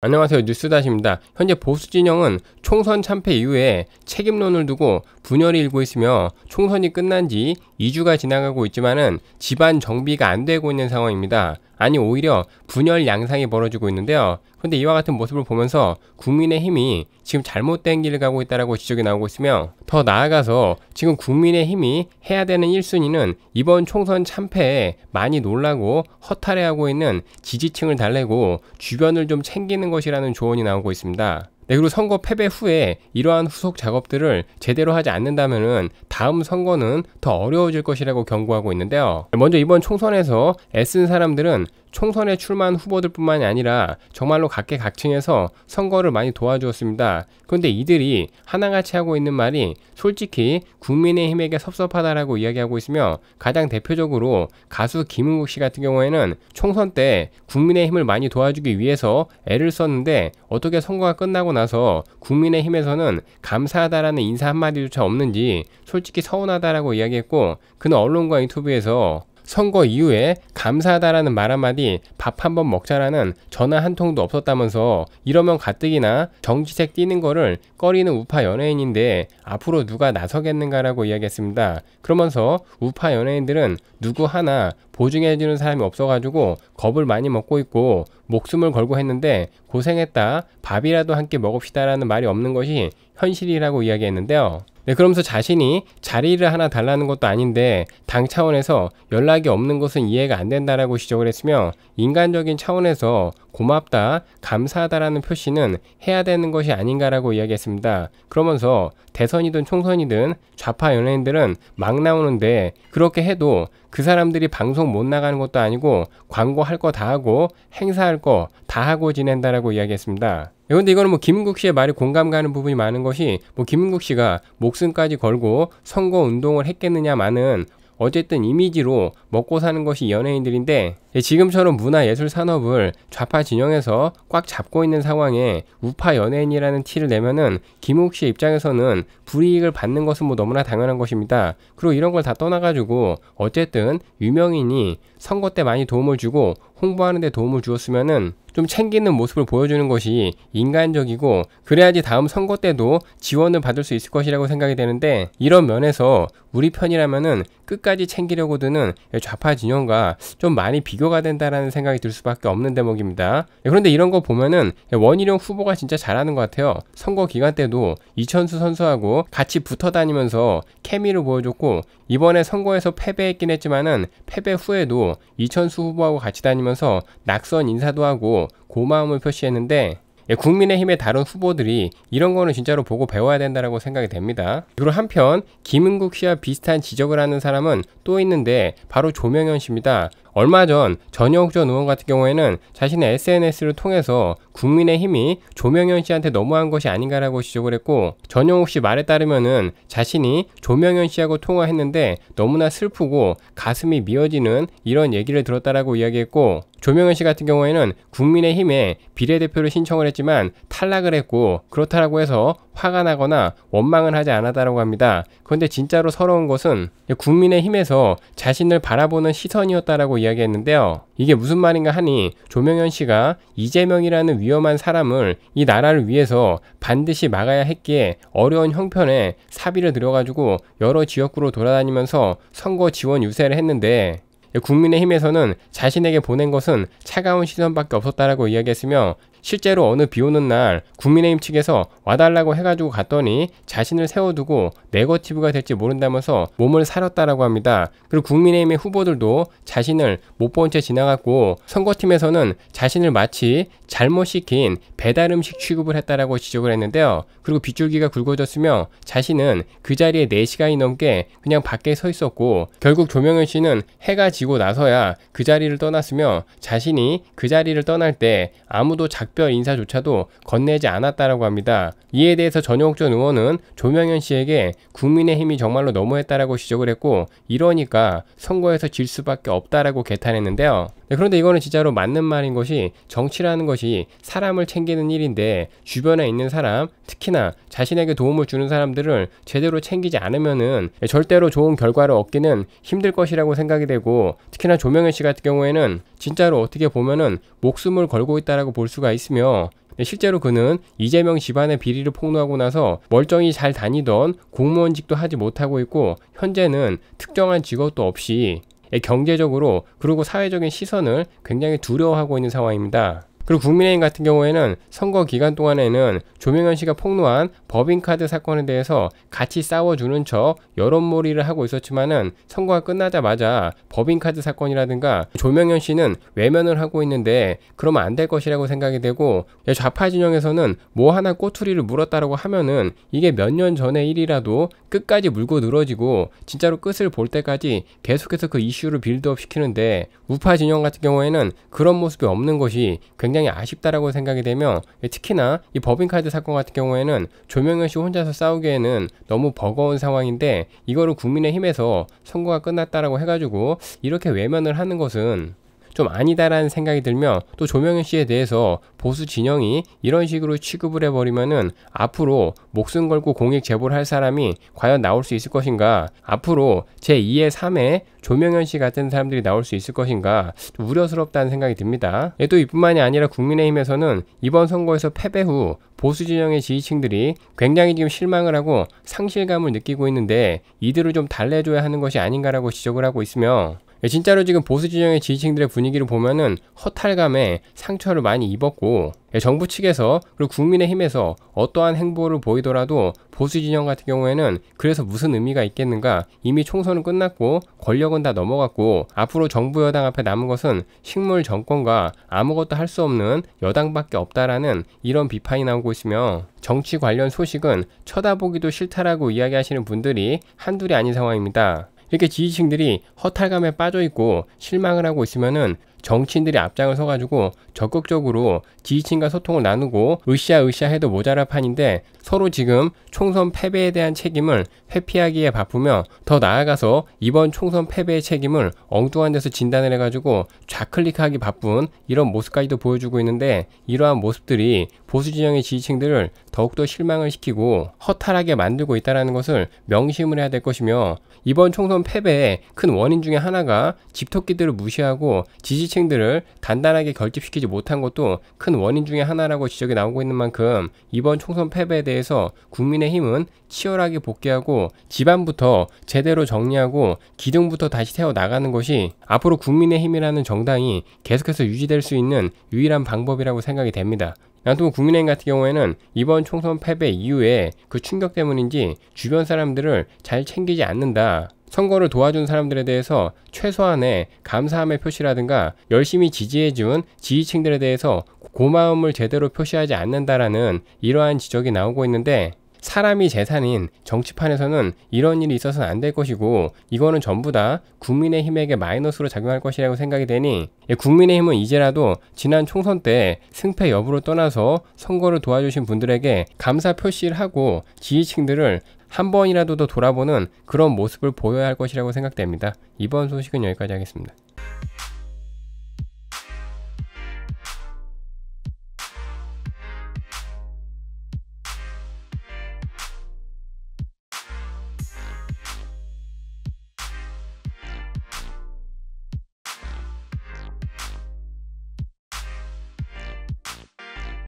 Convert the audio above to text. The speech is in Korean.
안녕하세요 뉴스다시입니다. 현재 보수 진영은 총선 참패 이후에 책임론을 두고 분열이 일고 있으며 총선이 끝난 지 2주가 지나가고 있지만은 집안 정비가 안 되고 있는 상황입니다. 아니 오히려 분열 양상이 벌어지고 있는데요. 그런데 이와 같은 모습을 보면서 국민의힘이 지금 잘못된 길을 가고 있다라고 지적이 나오고 있으며 더 나아가서 지금 국민의힘이 해야 되는 1순위는 이번 총선 참패에 많이 놀라고 허탈해하고 있는 지지층을 달래고 주변을 좀 챙기는 것이라는 조언이 나오고 있습니다. 네, 그리고 선거 패배 후에 이러한 후속 작업들을 제대로 하지 않는다면 다음 선거는 더 어려워질 것이라고 경고하고 있는데요. 먼저 이번 총선에서 애쓴 사람들은 총선에 출마한 후보들뿐만이 아니라 정말로 각계각층에서 선거를 많이 도와주었습니다. 그런데 이들이 하나같이 하고 있는 말이 솔직히 국민의힘에게 섭섭하다라고 이야기하고 있으며 가장 대표적으로 가수 김은국 씨 같은 경우에는 총선 때 국민의힘을 많이 도와주기 위해서 애를 썼는데 어떻게 선거가 끝나고 나서 국민의힘에서는 감사하다라는 인사 한마디조차 없는지 솔직히 서운하다라고 이야기했고 그는 언론과 인터뷰에서 선거 이후에 감사하다라는 말 한마디 밥 한 번 먹자라는 전화 한 통도 없었다면서 이러면 가뜩이나 정치색 뛰는 거를 꺼리는 우파 연예인인데 앞으로 누가 나서겠는가라고 이야기했습니다. 그러면서 우파 연예인들은 누구 하나 보증해주는 사람이 없어가지고 겁을 많이 먹고 있고 목숨을 걸고 했는데 고생했다 밥이라도 함께 먹읍시다라는 말이 없는 것이 현실이라고 이야기했는데요. 네, 그러면서 자신이 자리를 하나 달라는 것도 아닌데 당 차원에서 연락이 없는 것은 이해가 안 된다라고 지적을 했으며 인간적인 차원에서 고맙다, 감사하다라는 표시는 해야 되는 것이 아닌가라고 이야기했습니다. 그러면서 대선이든 총선이든 좌파 연예인들은 막 나오는데 그렇게 해도 그 사람들이 방송 못 나가는 것도 아니고 광고 할거 다 하고 행사할 거 다 하고 지낸다라고 이야기했습니다. 그런데 예, 이거는 뭐 김국 씨의 말이 공감 가는 부분이 많은 것이 뭐 김국 씨가 목숨까지 걸고 선거 운동을 했겠느냐 마는 어쨌든 이미지로 먹고 사는 것이 연예인들인데 예, 지금처럼 문화예술 산업을 좌파 진영에서 꽉 잡고 있는 상황에 우파 연예인이라는 티를 내면은 김욱 씨 입장에서는 불이익을 받는 것은 뭐 너무나 당연한 것입니다. 그리고 이런 걸 다 떠나가지고 어쨌든 유명인이 선거 때 많이 도움을 주고 홍보하는 데 도움을 주었으면좀 챙기는 모습을 보여주는 것이 인간적이고 그래야지 다음 선거 때도 지원을 받을 수 있을 것이라고 생각이 되는데 이런 면에서 우리 편이라면 끝까지 챙기려고 드는 좌파 진영과 좀 많이 비교가 된다라는 생각이 들 수밖에 없는 대목입니다. 네, 그런데 이런 거 보면은 원희룡 후보가 진짜 잘하는 것 같아요. 선거 기간 때도 이천수 선수하고 같이 붙어 다니면서 케미를 보여줬고 이번에 선거에서 패배했긴 했지만은 패배 후에도 이천수 후보하고 같이 다니면 하면서 낙선 인사도 하고 고마움을 표시했는데 예, 국민의힘의 다른 후보들이 이런 거는 진짜로 보고 배워야 된다라고 생각이 됩니다. 그리고 한편 김은국 씨와 비슷한 지적을 하는 사람은 또 있는데 바로 조명현 씨입니다. 얼마 전 전영욱 전 의원 같은 경우에는 자신의 SNS를 통해서 국민의힘이 조명현 씨한테 너무한 것이 아닌가라고 지적을 했고 전영욱 씨 말에 따르면은 자신이 조명현 씨하고 통화했는데 너무나 슬프고 가슴이 미어지는 이런 얘기를 들었다라고 이야기했고 조명현 씨 같은 경우에는 국민의힘에 비례대표를 신청을 했지만 탈락을 했고 그렇다라고 해서 화가 나거나 원망을 하지 않았다라고 합니다. 그런데 진짜로 서러운 것은 국민의힘에서 자신을 바라보는 시선이었다라고 이야기했는데요. 이게 무슨 말인가 하니 조명현 씨가 이재명이라는 위험한 사람을 이 나라를 위해서 반드시 막아야 했기에 어려운 형편에 사비를 들여가지고 여러 지역구로 돌아다니면서 선거 지원 유세를 했는데 국민의힘에서는 자신에게 보낸 것은 차가운 시선밖에 없었다라고 이야기했으며 실제로 어느 비 오는 날 국민의힘 측에서 와달라고 해가지고 갔더니 자신을 세워두고 네거티브가 될지 모른다면서 몸을 사렸다라고 합니다. 그리고 국민의힘의 후보들도 자신을 못 본 채 지나갔고 선거팀에서는 자신을 마치 잘못 시킨 배달 음식 취급을 했다라고 지적을 했는데요. 그리고 빗줄기가 굵어졌으며 자신은 그 자리에 4시간이 넘게 그냥 밖에 서 있었고 결국 조명현 씨는 해가 지고 나서야 그 자리를 떠났으며 자신이 그 자리를 떠날 때 아무도 작 작별 인사조차도 건네지 않았다라고 합니다. 이에 대해서 전용옥전 의원은 조명현 씨에게 국민의힘이 정말로 너무했다라고 지적을 했고 이러니까 선거에서 질 수밖에 없다라고 개탄했는데요. 네, 그런데 이거는 진짜로 맞는 말인 것이 정치라는 것이 사람을 챙기는 일인데 주변에 있는 사람 특히나 자신에게 도움을 주는 사람들을 제대로 챙기지 않으면은 절대로 좋은 결과를 얻기는 힘들 것이라고 생각이 되고 특히나 조명현 씨 같은 경우에는 진짜로 어떻게 보면은 목숨을 걸고 있다라고 볼 수가 있. 습니다 있으며 실제로 그는 이재명 집안의 비리를 폭로하고 나서 멀쩡히 잘 다니던 공무원직도 하지 못하고 있고 현재는 특정한 직업도 없이 예, 경제적으로 그리고 사회적인 시선을 굉장히 두려워하고 있는 상황입니다. 그리고 국민의힘 같은 경우에는 선거 기간 동안에는 조명현 씨가 폭로한 법인카드 사건에 대해서 같이 싸워주는 척 여론몰이를 하고 있었지만은 선거가 끝나자마자 법인카드 사건이라든가 조명현 씨는 외면을 하고 있는데 그러면 안 될 것이라고 생각이 되고 예, 좌파 진영에서는 뭐 하나 꼬투리를 물었다라고 하면은 이게 몇 년 전의 일이라도 끝까지 물고 늘어지고 진짜로 끝을 볼 때까지 계속해서 그 이슈를 빌드업 시키는데 우파 진영 같은 경우에는 그런 모습이 없는 것이 굉장히 굉장히 아쉽다라고 생각이 되며 특히나 이 법인카드 사건 같은 경우에는 조명현 씨 혼자서 싸우기에는 너무 버거운 상황인데 이거를 국민의힘에서 선거가 끝났다라고 해가지고 이렇게 외면을 하는 것은 좀 아니다라는 생각이 들며또 조명현 씨에 대해서 보수 진영이 이런 식으로 취급을 해버리면은 앞으로 목숨 걸고 공익 제보를 할 사람이 과연 나올 수 있을 것인가 앞으로 제2의 3의 조명현 씨 같은 사람들이 나올 수 있을 것인가 우려스럽다는 생각이 듭니다. 예, 또 이뿐만이 아니라 국민의힘에서는 이번 선거에서 패배 후 보수 진영의 지지층들이 굉장히 지금 실망을 하고 상실감을 느끼고 있는데 이들을 좀 달래줘야 하는 것이 아닌가라고 지적을 하고 있으며 예, 진짜로 지금 보수 진영의 지지층들의 분위기를 보면은 허탈감에 상처를 많이 입었고 예, 정부 측에서 그리고 국민의힘에서 어떠한 행보를 보이더라도 보수 진영 같은 경우에는 그래서 무슨 의미가 있겠는가 이미 총선은 끝났고 권력은 다 넘어갔고 앞으로 정부 여당 앞에 남은 것은 식물 정권과 아무것도 할 수 없는 여당밖에 없다라는 이런 비판이 나오고 있으며 정치 관련 소식은 쳐다보기도 싫다라고 이야기하시는 분들이 한둘이 아닌 상황입니다. 이렇게 지지층들이 허탈감에 빠져 있고 실망을 하고 있으면은 정치인들이 앞장을 서가지고 적극적으로 지지층과 소통을 나누고 으쌰으쌰 해도 모자랄 판인데 서로 지금 총선 패배에 대한 책임을 회피하기에 바쁘며 더 나아가서 이번 총선 패배의 책임을 엉뚱한 데서 진단을 해가지고 좌클릭하기 바쁜 이런 모습까지도 보여주고 있는데 이러한 모습들이 보수 진영의 지지층들을 더욱더 실망을 시키고 허탈하게 만들고 있다는 것을 명심을 해야 될 것이며 이번 총선 패배의 큰 원인 중의 하나가 집토끼들을 무시하고 지지층들을 단단하게 결집시키지 못한 것도 큰 원인 중의 하나라고 지적이 나오고 있는 만큼 이번 총선 패배에 대해서 국민의힘은 치열하게 복귀하고 집안부터 제대로 정리하고 기둥부터 다시 세워 나가는 것이 앞으로 국민의힘이라는 정당이 계속해서 유지될 수 있는 유일한 방법이라고 생각이 됩니다. 또 국민의힘 같은 경우에는 이번 총선 패배 이후에 그 충격 때문인지 주변 사람들을 잘 챙기지 않는다. 선거를 도와준 사람들에 대해서 최소한의 감사함의 표시라든가 열심히 지지해준 지지층들에 대해서 고마움을 제대로 표시하지 않는다라는 이러한 지적이 나오고 있는데 사람이 재산인 정치판에서는 이런 일이 있어서는 안 될 것이고 이거는 전부 다 국민의힘에게 마이너스로 작용할 것이라고 생각이 되니 예, 국민의힘은 이제라도 지난 총선 때 승패 여부를 떠나서 선거를 도와주신 분들에게 감사 표시를 하고 지지층들을 한 번이라도 더 돌아보는 그런 모습을 보여야 할 것이라고 생각됩니다. 이번 소식은 여기까지 하겠습니다.